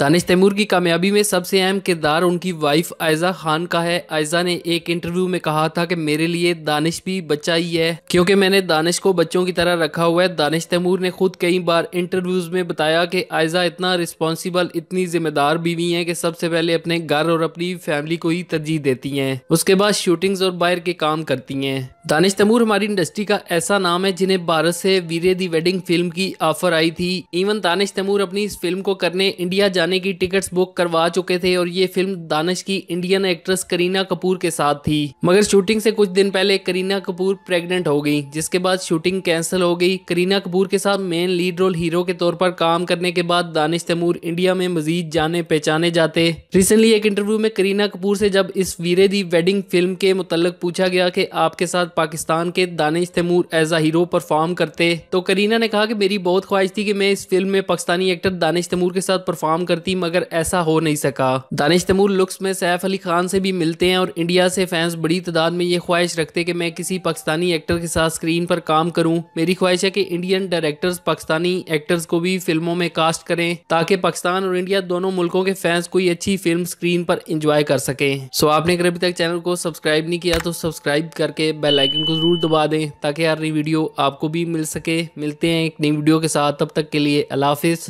दानिश तैमूर की कामयाबी में सबसे अहम किरदार उनकी वाइफ आयजा खान का है आयजा ने एक इंटरव्यू में कहा था कि मेरे लिए दानिश भी बच्चा ही है क्योंकि मैंने दानिश को बच्चों की तरह रखा हुआ है दानिश तैमूर ने खुद कई बार इंटरव्यूज में बताया कि आयजा इतना रिस्पॉन्सिबल इतनी जिम्मेदार बीवी है कि सबसे पहले अपने घर और अपनी फैमिली को ही तरजीह देती है उसके बाद शूटिंग और बाहर के काम करती है दानिश तैमूर हमारी इंडस्ट्री का ऐसा नाम है जिन्हें भारत से वीरे दी वेडिंग फिल्म की ऑफर आई थी इवन दानिश तैमूर अपनी इस फिल्म को करने इंडिया जाने जाने की टिकट्स बुक करवा चुके थे और ये फिल्म दानिश की इंडियन एक्ट्रेस करीना कपूर के साथ थी मगर शूटिंग से कुछ दिन पहले करीना कपूर प्रेग्नेंट हो गई जिसके बाद शूटिंग कैंसिल हो गई करीना कपूर के साथ मेन लीड रोल हीरो के तौर पर काम करने के बाद दानिश तैमूर इंडिया में मजीद जाने पहचाने जाते रिसेंटली एक इंटरव्यू में करीना कपूर से जब इस वीरे दी वेडिंग फिल्म के मुतल पूछा गया कि आपके साथ पाकिस्तान के Danish Taimur as a hero perform करते तो करीना ने कहा कि मेरी बहुत ख्वाहिश थी कि मैं इस फिल्म में पाकिस्तानी एक्टर दानिश तैमूर के साथ परफॉर्म कर करती मगर ऐसा हो नहीं सका दानिश तैमूर लुक्स में सैफ अली खान से भी मिलते हैं और इंडिया से फैंस बड़ी तादाद में ये ख्वाहिश रखते कि मैं किसी पाकिस्तानी एक्टर के साथ स्क्रीन पर काम करूं मेरी ख्वाहिश है कि इंडियन डायरेक्टर्स पाकिस्तानी एक्टर्स को भी फिल्मों में कास्ट करें ताकि पाकिस्तान और इंडिया दोनों मुल्कों के फैंस कोई अच्छी फिल्म स्क्रीन पर इंजॉय कर सकें सो आपने अगर अभी तक चैनल को सब्सक्राइब नहीं किया तो सब्सक्राइब करके बेलाइकन को जरूर दबा दें ताकि हर नई वीडियो आपको भी मिल सके मिलते हैं एक नई वीडियो के साथ तब तक के लिए अलाफिज